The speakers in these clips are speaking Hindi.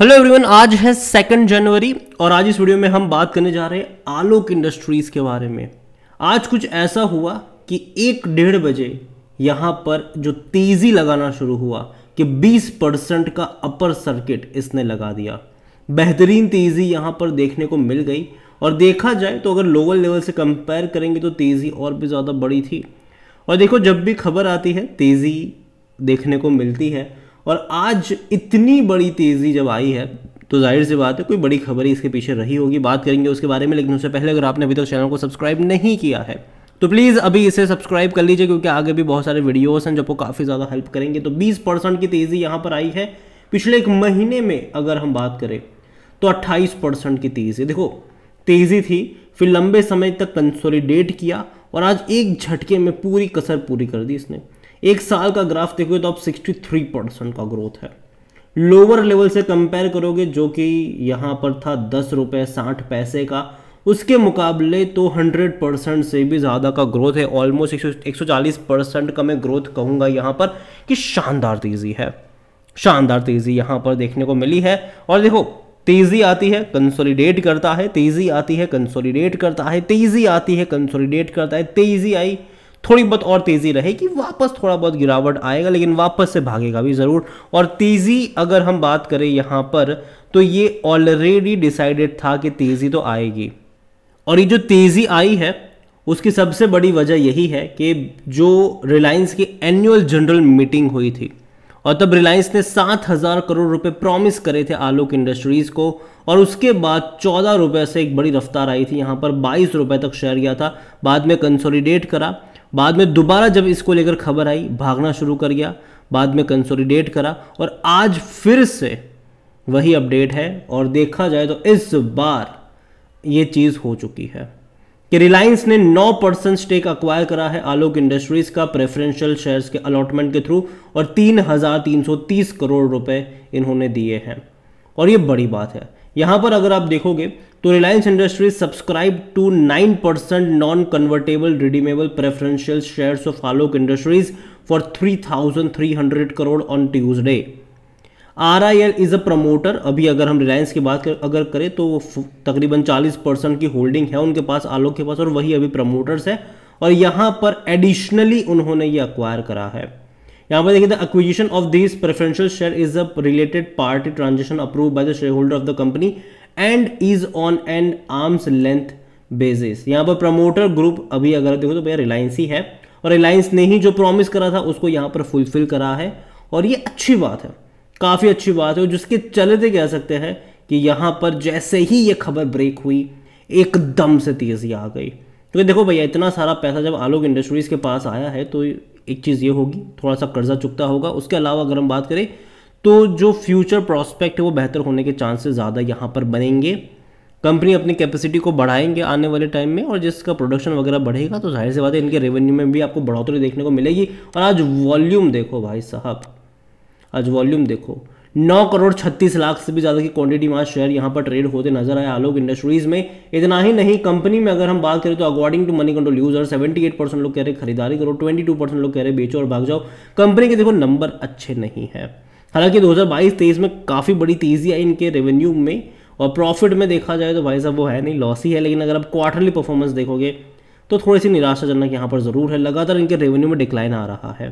हेलो एवरीवन आज है सेकेंड जनवरी और आज इस वीडियो में हम बात करने जा रहे हैं आलोक इंडस्ट्रीज़ के बारे में आज कुछ ऐसा हुआ कि एक डेढ़ बजे यहाँ पर जो तेज़ी लगाना शुरू हुआ कि 20 परसेंट का अपर सर्किट इसने लगा दिया बेहतरीन तेज़ी यहाँ पर देखने को मिल गई और देखा जाए तो अगर लोअर लेवल से कंपेयर करेंगे तो तेज़ी और भी ज़्यादा बड़ी थी और देखो जब भी खबर आती है तेज़ी देखने को मिलती है और आज इतनी बड़ी तेज़ी जब आई है तो जाहिर सी बात है कोई बड़ी खबर ही इसके पीछे रही होगी बात करेंगे उसके बारे में लेकिन उससे पहले अगर आपने अभी तक तो चैनल को सब्सक्राइब नहीं किया है तो प्लीज़ अभी इसे सब्सक्राइब कर लीजिए क्योंकि आगे भी बहुत सारे वीडियोस हैं जो आपको काफ़ी ज़्यादा हेल्प करेंगे तो 20 परसेंट की तेज़ी यहाँ पर आई है पिछले एक महीने में अगर हम बात करें तो 28 परसेंट की तेज़ी देखो तेज़ी थी फिर लंबे समय तक कंसोलिडेट किया और आज एक झटके में पूरी कसर पूरी कर दी इसने एक साल का ग्राफ देखोगे तो आप 63 परसेंट का ग्रोथ है लोअर लेवल से कंपेयर करोगे जो कि यहाँ पर था दस रुपये साठ पैसे का उसके मुकाबले तो 100 परसेंट से भी ज़्यादा का ग्रोथ है ऑलमोस्ट एक सौ परसेंट का मैं ग्रोथ कहूँगा यहाँ पर कि शानदार तेज़ी है शानदार तेज़ी यहाँ पर देखने को मिली है और देखो तेज़ी आती है कंसोलिडेट करता है तेज़ी आती है कंसोलिडेट करता है तेज़ी आती है कंसोलिडेट करता है तेज़ी आई थोड़ी बहुत और तेज़ी रहेगी वापस थोड़ा बहुत गिरावट आएगा लेकिन वापस से भागेगा भी ज़रूर और तेज़ी अगर हम बात करें यहाँ पर तो ये ऑलरेडी डिसाइडेड था कि तेज़ी तो आएगी और ये जो तेज़ी आई है उसकी सबसे बड़ी वजह यही है कि जो रिलायंस की एनुअल जनरल मीटिंग हुई थी और तब रिलायंस ने सात हज़ार करोड़ रुपए प्रॉमिस करे थे आलोक इंडस्ट्रीज़ को और उसके बाद चौदह रुपये से एक बड़ी रफ्तार आई थी यहाँ पर बाईस रुपये तक शेयर गया था बाद में कंसोलिडेट करा बाद में दोबारा जब इसको लेकर खबर आई भागना शुरू कर गया बाद में कंसोलिडेट करा और आज फिर से वही अपडेट है और देखा जाए तो इस बार ये चीज़ हो चुकी है कि रिलायंस ने 9 परसेंट स्टेक अक्वायर करा है आलोक इंडस्ट्रीज का प्रेफरेंशियल शेयर्स के अलॉटमेंट के थ्रू और 3,330 करोड़ रुपए इन्होंने दिए हैं और ये बड़ी बात है यहां पर अगर आप देखोगे तो Reliance industries subscribe to nine percent non convertible redeemable preferential shares of Alok industries for three thousand three hundred crore on Tuesday R I L is a promoter अभी अगर हम रिलायंस की बात कर, अगर करें तो तकरीबन चालीस परसेंट की होल्डिंग है उनके पास आलोक के पास और वही अभी प्रमोटर्स है और यहां पर एडिशनली उन्होंने ये अक्वायर करा है यहाँ पर देखिए acquisition of this preferential share is a related party transaction approve by the share holder of the company and is on an arms length basis यहाँ पर प्रमोटर ग्रुप अभी अगर देखो तो भैया रिलायंस ही है और रिलायंस ने ही जो प्रॉमिस करा था उसको यहाँ पर फुलफिल करा है और ये अच्छी बात है काफ़ी अच्छी बात है और जिसके चलते कह सकते हैं कि यहाँ पर जैसे ही ये खबर ब्रेक हुई एकदम से तेज़ी आ गई क्योंकि तो देखो भैया इतना सारा पैसा जब आलोक इंडस्ट्रीज़ के पास आया है तो एक चीज़ ये होगी थोड़ा सा कर्जा चुकता होगा उसके अलावा अगर हम बात करें तो जो फ्यूचर प्रॉस्पेक्ट है वो बेहतर होने के चांसेस ज़्यादा यहाँ पर बनेंगे कंपनी अपनी कैपेसिटी को बढ़ाएंगे आने वाले टाइम में और जिसका प्रोडक्शन वगैरह बढ़ेगा तो जाहिर सी बात है इनके रेवेन्यू में भी आपको बढ़ोतरी देखने को मिलेगी और आज वॉल्यूम देखो भाई साहब आज वॉल्यूम देखो नौ करोड़ छत्तीस लाख से भी ज़्यादा की क्वांटिटी में शेयर यहाँ पर ट्रेड होते नजर आए आलोक इंडस्ट्रीज़ में इतना ही नहीं कंपनी में अगर हम बात करें तो according to Moneycontrol user 78 percent लोग कह रहे खरीदारी करो 22 परसेंट लोग कह रहे बेचो और भाग जाओ कंपनी के देखो नंबर अच्छे नहीं है हालांकि दो हज़ार में काफ़ी बड़ी तेज़ी आई इनके रेवेन्यू में और प्रॉफिट में देखा जाए तो भाई साहब वो है नहीं लॉस ही है लेकिन अगर आप क्वार्टरली परफॉर्मेंस देखोगे तो थोड़ी सी निराशाजनक यहाँ पर ज़रूर है लगातार इनके रेवेन्यू में डिक्लाइन आ रहा है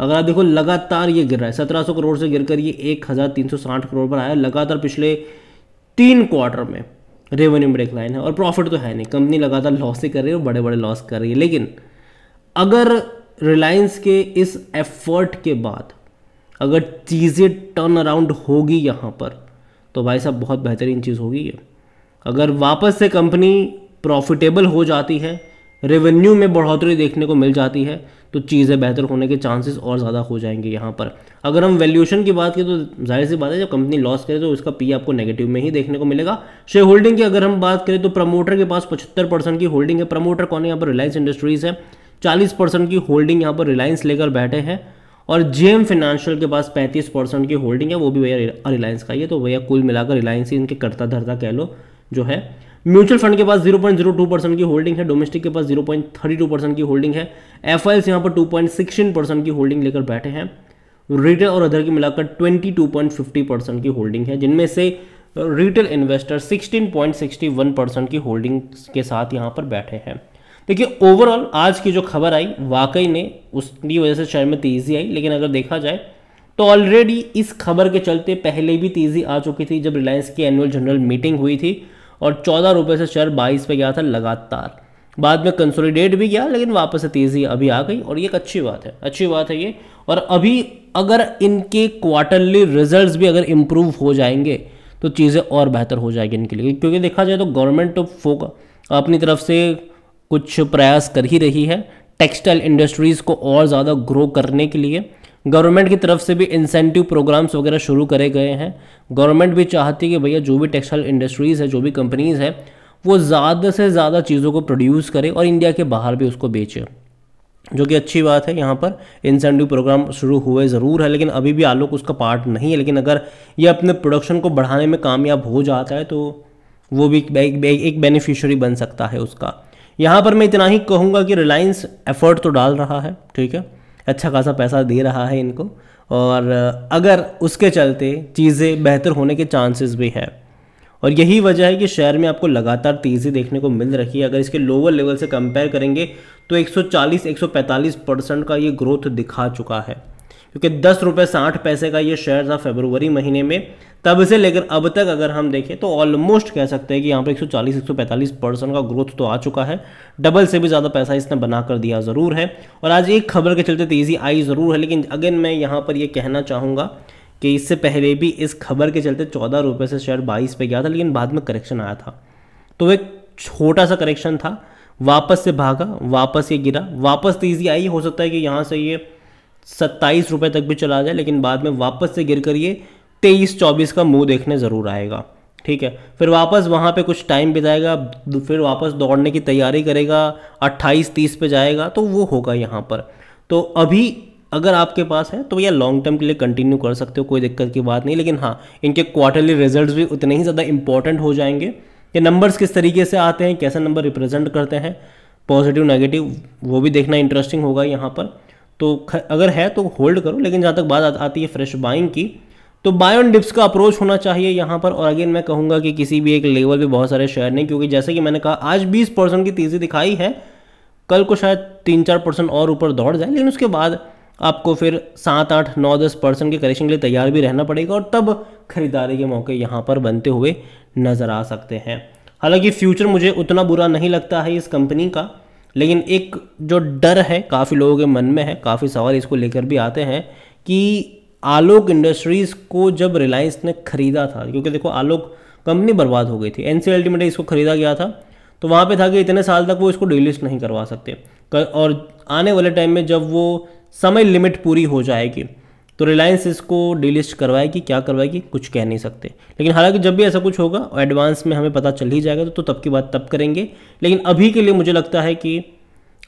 अगर आप देखो लगातार ये गिर रहा है सत्रह करोड़ से गिरकर ये एक करोड़ पर आया लगातार पिछले तीन क्वार्टर में रेवेन्यू में डिक्लाइन है और प्रॉफिट तो है नहीं कंपनी लगातार लॉस ही कर रही है और बड़े बड़े लॉस कर रही है लेकिन अगर रिलायंस के इस एफर्ट के बाद अगर चीज़ें टर्न अराउंड होगी यहाँ पर तो भाई साहब बहुत बेहतरीन चीज़ होगी ये अगर वापस से कंपनी प्रॉफिटेबल हो जाती है रेवेन्यू में बढ़ोतरी देखने को मिल जाती है तो चीज़ें बेहतर होने के चांसेस और ज़्यादा हो जाएंगे यहाँ पर अगर हम वैल्यूएशन की बात करें तो जाहिर सी बात है जब कंपनी लॉस करे तो उसका पी आपको नेगेटिव में ही देखने को मिलेगा शेयर होल्डिंग की अगर हम बात करें तो प्रमोटर के पास पचहत्तर परसेंट की होल्डिंग है प्रमोटर कौन है यहाँ पर रिलायंस इंडस्ट्रीज़ है चालीस परसेंट की होल्डिंग यहाँ पर रिलायंस लेकर बैठे हैं और जेएम फाइनेंशियल के पास पैंतीस परसेंट की होल्डिंग है वो भी भैया रिलायंस का ही है तो भैया कुल मिलाकर रिलायंस ही इनके करता धरता कह लो जो है म्यूचुअल फंड के पास 0.02 परसेंट की होल्डिंग है डोमेस्टिक के पास 0.32 परसेंट की होल्डिंग है एफ आई यहाँ पर 2.16 परसेंट की होल्डिंग लेकर बैठे हैं रिटेल और अदर की मिलाकर 22.50 परसेंट की होल्डिंग है जिनमें से रिटेल इन्वेस्टर 16.61 परसेंट की होल्डिंग के साथ यहाँ पर बैठे हैं देखिए ओवरऑल आज की जो खबर आई वाकई ने उसकी वजह से शेयर में तेज़ी आई लेकिन अगर देखा जाए तो ऑलरेडी इस खबर के चलते पहले भी तेज़ी आ चुकी थी जब रिलायंस की एनुअल जनरल मीटिंग हुई थी और चौदह रुपये से शेयर बाईस पे गया था लगातार बाद में कंसोलिडेट भी गया लेकिन वापस से तेज़ी अभी आ गई और ये एक अच्छी बात है अच्छी बात है ये और अभी अगर इनके क्वार्टरली रिजल्ट्स भी अगर इम्प्रूव हो जाएंगे तो चीज़ें और बेहतर हो जाएगी इनके लिए क्योंकि देखा जाए तो गवर्नमेंट तो फोक अपनी तरफ से कुछ प्रयास कर ही रही है टेक्सटाइल इंडस्ट्रीज़ को और ज़्यादा ग्रो करने के लिए गवर्नमेंट की तरफ से भी इंसेंटिव प्रोग्राम्स वगैरह शुरू करे गए हैं गवर्नमेंट भी चाहती है कि भैया जो भी टेक्सटाइल इंडस्ट्रीज़ है जो भी कंपनीज़ हैं वो ज़्यादा से ज़्यादा चीज़ों को प्रोड्यूस करे और इंडिया के बाहर भी उसको बेचे जो कि अच्छी बात है यहाँ पर इंसेंटिव प्रोग्राम शुरू हुए ज़रूर है लेकिन अभी भी आलोक उसका पार्ट नहीं है लेकिन अगर ये अपने प्रोडक्शन को बढ़ाने में कामयाब हो जाता है तो वो भी एक बेनिफिशरी बन सकता है उसका यहाँ पर मैं इतना ही कहूँगा कि रिलायंस एफर्ट तो डाल रहा है ठीक है अच्छा खासा पैसा दे रहा है इनको और अगर उसके चलते चीज़ें बेहतर होने के चांसेस भी हैं और यही वजह है कि शेयर में आपको लगातार तेज़ी देखने को मिल रही है अगर इसके लोअर लेवल से कंपेयर करेंगे तो 140-145 परसेंट का ये ग्रोथ दिखा चुका है क्योंकि दस रुपये साठ पैसे का ये शेयर था फेबरवरी महीने में तब से लेकर अब तक अगर हम देखें तो ऑलमोस्ट कह सकते हैं कि यहाँ एक 140 145 परसेंट का ग्रोथ तो आ चुका है डबल से भी ज़्यादा पैसा इसने बना कर दिया ज़रूर है और आज एक खबर के चलते तेज़ी आई ज़रूर है लेकिन अगेन मैं यहाँ पर ये यह कहना चाहूँगा कि इससे पहले भी इस खबर के चलते चौदह रुपये से शेयर बाईस पे गया था लेकिन बाद में करेक्शन आया था तो एक छोटा सा करेक्शन था वापस से भागा वापस ये गिरा वापस तेज़ी आई हो सकता है कि यहाँ से ये सत्ताईस रुपये तक भी चला जाए लेकिन बाद में वापस से गिर कर ये तेईस चौबीस का मुंह देखने ज़रूर आएगा ठीक है फिर वापस वहाँ पे कुछ टाइम बिताएगा फिर वापस दौड़ने की तैयारी करेगा अट्ठाईस तीस पे जाएगा तो वो होगा यहाँ पर तो अभी अगर आपके पास है तो भैया लॉन्ग टर्म के लिए कंटिन्यू कर सकते हो कोई दिक्कत की बात नहीं लेकिन हाँ इनके क्वार्टरली रिजल्ट भी उतने ही ज़्यादा इंपॉर्टेंट हो जाएंगे कि नंबर्स किस तरीके से आते हैं कैसा नंबर रिप्रेजेंट करते हैं पॉजिटिव नेगेटिव वो भी देखना इंटरेस्टिंग होगा यहाँ पर तो अगर है तो होल्ड करो लेकिन जहाँ तक बात आती है फ्रेश बाइंग की तो बाय ऑन डिप्स का अप्रोच होना चाहिए यहाँ पर और अगेन मैं कहूँगा कि किसी भी एक लेवल पे बहुत सारे शेयर नहीं क्योंकि जैसे कि मैंने कहा आज 20 परसेंट की तेज़ी दिखाई है कल को शायद तीन चार परसेंट और ऊपर दौड़ जाए लेकिन उसके बाद आपको फिर सात आठ नौ दस परसेंट के करेक्शन के लिए तैयार भी रहना पड़ेगा और तब खरीदारी के मौके यहाँ पर बनते हुए नज़र आ सकते हैं हालांकि फ्यूचर मुझे उतना बुरा नहीं लगता है इस कंपनी का लेकिन एक जो डर है काफ़ी लोगों के मन में है काफ़ी सवाल इसको लेकर भी आते हैं कि आलोक इंडस्ट्रीज़ को जब रिलायंस ने ख़रीदा था क्योंकि देखो आलोक कंपनी बर्बाद हो गई थी एन सी इसको ख़रीदा गया था तो वहाँ पे था कि इतने साल तक वो इसको डिलिस्ट नहीं करवा सकते और आने वाले टाइम में जब वो समय लिमिट पूरी हो जाएगी तो रिलायंस इसको डीलिस्ट करवाएगी क्या करवाएगी कुछ कह नहीं सकते लेकिन हालांकि जब भी ऐसा कुछ होगा एडवांस में हमें पता चल ही जाएगा तो तब की बात तब करेंगे लेकिन अभी के लिए मुझे लगता है कि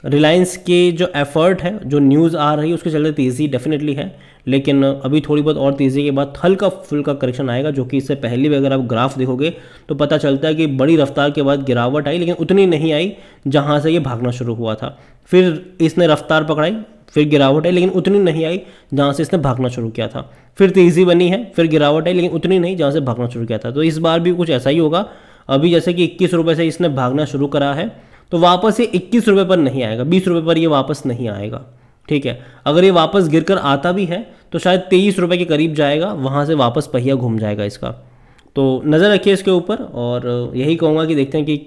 रिलायंस के जो एफर्ट है जो न्यूज़ आ रही है उसके चलते तेज़ी डेफिनेटली है लेकिन अभी थोड़ी बहुत और तेज़ी के बाद हल्का फुल्का करेक्शन आएगा जो कि इससे पहले भी अगर आप ग्राफ देखोगे तो पता चलता है कि बड़ी रफ्तार के बाद गिरावट आई लेकिन उतनी नहीं आई जहाँ से ये भागना शुरू हुआ था फिर इसने रफ्तार पकड़ाई फिर गिरावट आई लेकिन उतनी नहीं आई जहाँ से इसने भागना शुरू किया था फिर तेज़ी बनी है फिर गिरावट आई लेकिन उतनी नहीं जहाँ से भागना शुरू किया था तो इस बार भी कुछ ऐसा ही होगा अभी जैसे कि इक्कीस रुपये से इसने भागना शुरू करा है तो वापस ये इक्कीस रुपये पर नहीं आएगा बीस रुपये पर ये वापस नहीं आएगा ठीक है अगर ये वापस गिर कर आता भी है तो शायद तेईस रुपये के करीब जाएगा वहाँ से वापस पहिया घूम जाएगा इसका तो नज़र रखिए इसके ऊपर और यही कहूँगा कि देखते हैं कि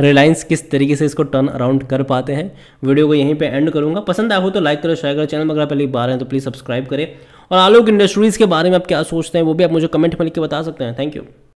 रिलायंस किस तरीके से इसको टर्न अराउंड कर पाते हैं वीडियो को यहीं पे एंड करूँगा पसंद आया हो तो लाइक करो शेयर करो चैनल में अगर पहले बार हैं तो प्लीज़ सब्सक्राइब करें और आलोक इंडस्ट्रीज़ के बारे में आप क्या सोचते हैं वो भी आप मुझे कमेंट में लिख के बता सकते हैं थैंक यू